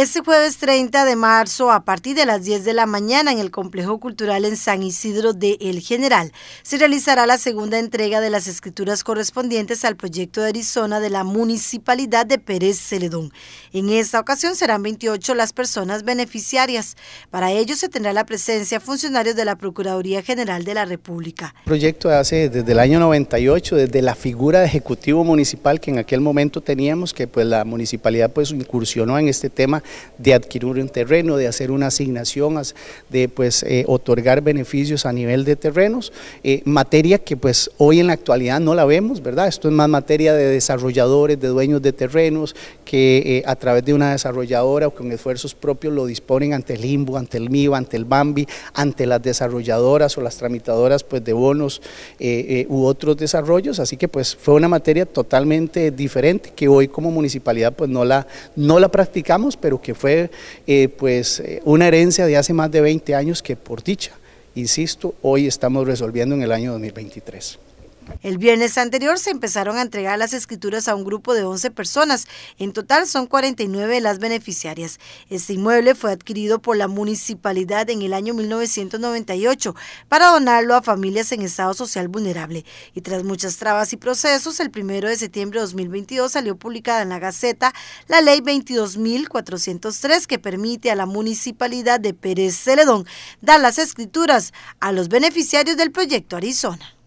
Este jueves 30 de marzo, a partir de las 10 de la mañana, en el Complejo Cultural en San Isidro de El General, se realizará la segunda entrega de las escrituras correspondientes al proyecto de Arizona de la Municipalidad de Pérez Celedón. En esta ocasión serán 28 las personas beneficiarias. Para ello se tendrá la presencia funcionarios de la Procuraduría General de la República. El proyecto hace desde el año 98, desde la figura de Ejecutivo Municipal que en aquel momento teníamos, que pues la municipalidad pues incursionó en este tema de adquirir un terreno, de hacer una asignación, de pues eh, otorgar beneficios a nivel de terrenos, eh, materia que pues hoy en la actualidad no la vemos, ¿verdad? Esto es más materia de desarrolladores, de dueños de terrenos, que eh, a través de una desarrolladora o con esfuerzos propios lo disponen ante el limbo, ante el MIBA, ante el BAMBI, ante las desarrolladoras o las tramitadoras pues de bonos u otros desarrollos, así que pues fue una materia totalmente diferente que hoy como municipalidad pues no la, no la practicamos, pero que fue eh, pues eh, una herencia de hace más de 20 años que por dicha, insisto, hoy estamos resolviendo en el año 2023. El viernes anterior se empezaron a entregar las escrituras a un grupo de 11 personas. En total son 49 las beneficiarias. Este inmueble fue adquirido por la municipalidad en el año 1998 para donarlo a familias en estado social vulnerable. Y tras muchas trabas y procesos, el primero de septiembre de 2022 salió publicada en la Gaceta la Ley 22.403 que permite a la municipalidad de Pérez Celedón dar las escrituras a los beneficiarios del proyecto Arizona.